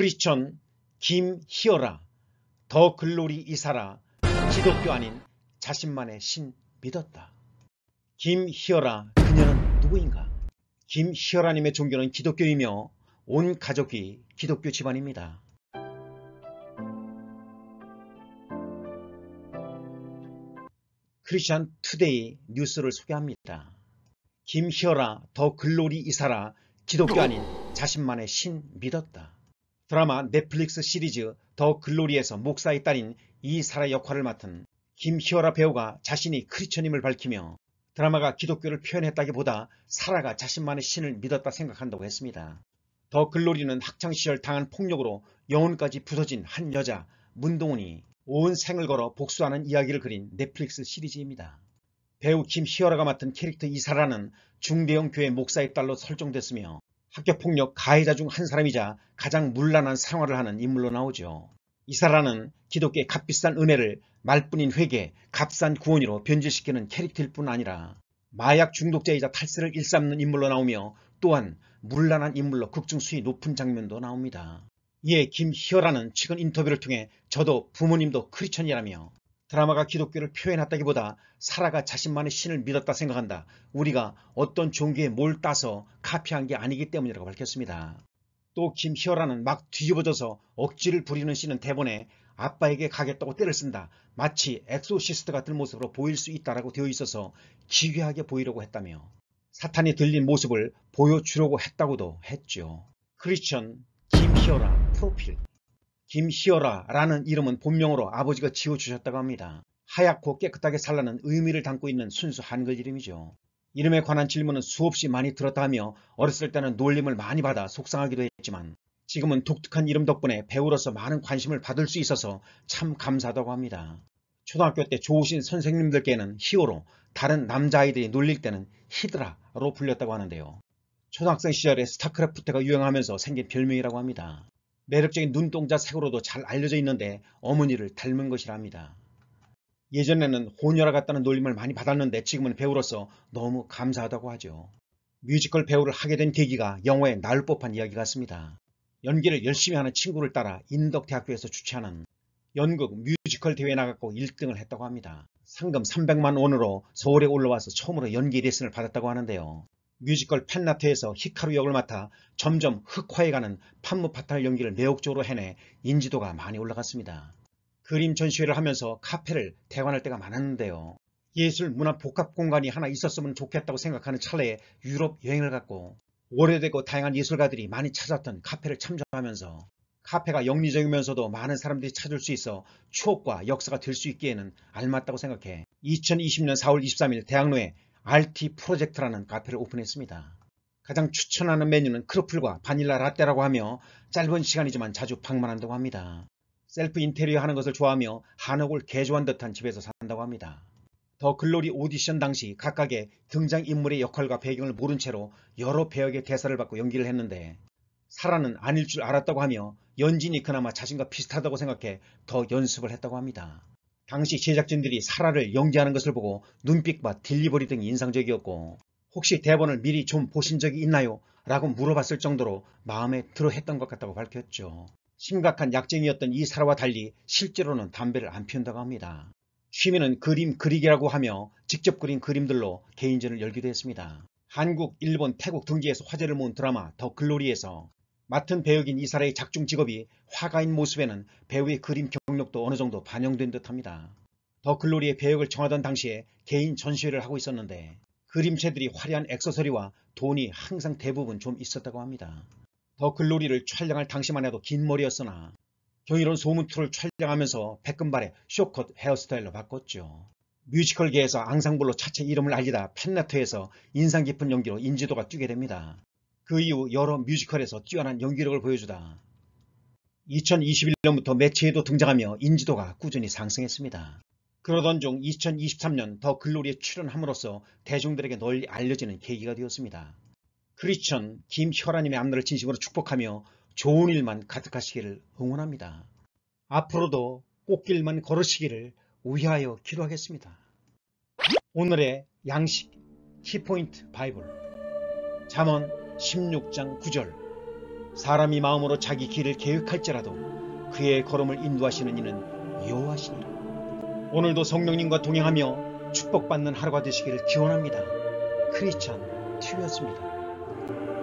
크리촌 스 김희어라 더 글로리 이사라 기독교 아닌 자신만의 신 믿었다. 김희어라 그녀는 누구인가? 김희어라님의 종교는 기독교이며 온 가족이 기독교 집안입니다. 크리스천 투데이 뉴스를 소개합니다. 김희어라 더 글로리 이사라 기독교 아닌 자신만의 신 믿었다. 드라마 넷플릭스 시리즈 더 글로리에서 목사의 딸인 이사라 역할을 맡은 김희어라 배우가 자신이 크리처님을 밝히며 드라마가 기독교를 표현했다기보다 사라가 자신만의 신을 믿었다 생각한다고 했습니다. 더 글로리는 학창시절 당한 폭력으로 영혼까지 부서진 한 여자 문동훈이 온 생을 걸어 복수하는 이야기를 그린 넷플릭스 시리즈입니다. 배우 김희어라가 맡은 캐릭터 이사라는 중대형 교회 목사의 딸로 설정됐으며 학교폭력 가해자 중 한 사람이자 가장 문란한 생활을 하는 인물로 나오죠. 이사라는 기독교의 값비싼 은혜를 말뿐인 회개, 값싼 구원으로 변질시키는 캐릭터일 뿐 아니라 마약 중독자이자 탈세를 일삼는 인물로 나오며 또한 문란한 인물로 극중 수위 높은 장면도 나옵니다. 이에 김희어라는 최근 인터뷰를 통해 저도 부모님도 크리천이라며 드라마가 기독교를 표현했다기보다 사라가 자신만의 신을 믿었다 생각한다. 우리가 어떤 종교에 몰 따서 카피한 게 아니기 때문이라고 밝혔습니다. 또 김희어라는 막 뒤집어져서 억지를 부리는 씨는 대본에 아빠에게 가겠다고 때를 쓴다. 마치 엑소시스트 같은 모습으로 보일 수 있다라고 되어 있어서 기괴하게 보이려고 했다며 사탄이 들린 모습을 보여주려고 했다고도 했죠. 크리스천 김희어라 프로필 김시어라라는 이름은 본명으로 아버지가 지어주셨다고 합니다. 하얗고 깨끗하게 살라는 의미를 담고 있는 순수 한글 이름이죠. 이름에 관한 질문은 수없이 많이 들었다 며 어렸을 때는 놀림을 많이 받아 속상하기도 했지만 지금은 독특한 이름 덕분에 배우로서 많은 관심을 받을 수 있어서 참 감사하다고 합니다. 초등학교 때 좋으신 선생님들께는 히어로 다른 남자아이들이 놀릴 때는 히드라로 불렸다고 하는데요. 초등학생 시절에 스타크래프트가 유행하면서 생긴 별명이라고 합니다. 매력적인 눈동자 색으로도 잘 알려져 있는데 어머니를 닮은 것이라합니다 예전에는 혼혈아 같다는 놀림을 많이 받았는데 지금은 배우로서 너무 감사하다고 하죠. 뮤지컬 배우를 하게 된 계기가 영어에 나을 법한 이야기 같습니다. 연기를 열심히 하는 친구를 따라 인덕대학교에서 주최하는 연극 뮤지컬 대회에 나갔고 1등을 했다고 합니다. 상금 300만 원으로 서울에 올라와서 처음으로 연기 레슨을 받았다고 하는데요. 뮤지컬 팬나트에서 히카루 역을 맡아 점점 흑화해가는 판무파탈 연기를 매혹적으로 해내 인지도가 많이 올라갔습니다. 그림 전시회를 하면서 카페를 대관할 때가 많았는데요. 예술 문화 복합 공간이 하나 있었으면 좋겠다고 생각하는 찰나에 유럽 여행을 갔고 오래되고 다양한 예술가들이 많이 찾았던 카페를 참조하면서 카페가 영리적이면서도 많은 사람들이 찾을 수 있어 추억과 역사가 될 수 있기에는 알맞다고 생각해 2020년 4월 23일 대학로에 RT 프로젝트라는 카페를 오픈했습니다. 가장 추천하는 메뉴는 크로플과 바닐라 라떼라고 하며 짧은 시간이지만 자주 방문한다고 합니다. 셀프 인테리어 하는 것을 좋아하며 한옥을 개조한 듯한 집에서 산다고 합니다. 더 글로리 오디션 당시 각각의 등장인물의 역할과 배경을 모른 채로 여러 배역의 대사를 받고 연기를 했는데 사라는 아닐 줄 알았다고 하며 연진이 그나마 자신과 비슷하다고 생각해 더 연습을 했다고 합니다. 당시 제작진들이 사라를 연기하는 것을 보고 눈빛과 딜리버리 등이 인상적이었고 혹시 대본을 미리 좀 보신 적이 있나요? 라고 물어봤을 정도로 마음에 들어 했던 것 같다고 밝혔죠. 심각한 약쟁이였던 이 사라와 달리 실제로는 담배를 안 피운다고 합니다. 취미는 그림 그리기라고 하며 직접 그린 그림들로 개인전을 열기도 했습니다. 한국, 일본, 태국 등지에서 화제를 모은 드라마 더 글로리에서 맡은 배역인 이사라의 작중 직업이 화가인 모습에는 배우의 그림 경력도 어느 정도 반영된 듯합니다. 더 글로리의 배역을 정하던 당시에 개인 전시회를 하고 있었는데 그림체들이 화려한 액세서리와 돈이 항상 대부분 좀 있었다고 합니다. 더 글로리를 촬영할 당시만 해도 긴 머리였으나 경이로운 소문투를 촬영하면서 백금발의 쇼컷 헤어스타일로 바꿨죠. 뮤지컬계에서 앙상블로 차체 이름을 알리다 팬나트에서 인상 깊은 연기로 인지도가 뛰게 됩니다. 그 이후 여러 뮤지컬에서 뛰어난 연기력을 보여주다 2021년부터 매체에도 등장하며 인지도가 꾸준히 상승했습니다. 그러던 중 2023년 더 글로리에 출연함으로써 대중들에게 널리 알려지는 계기가 되었습니다. 크리스천 김혈아님의 앞날을 진심으로 축복하며 좋은 일만 가득하시기를 응원합니다. 앞으로도 꽃길만 걸으시기를 우회하여 기도하겠습니다. 오늘의 양식 키포인트 바이블 잠언 16장 9절 사람이 마음으로 자기 길을 계획할지라도 그의 걸음을 인도하시는 이는 여호와시니라. 오늘도 성령님과 동행하며 축복받는 하루가 되시기를 기원합니다. 크리스찬 TV였습니다.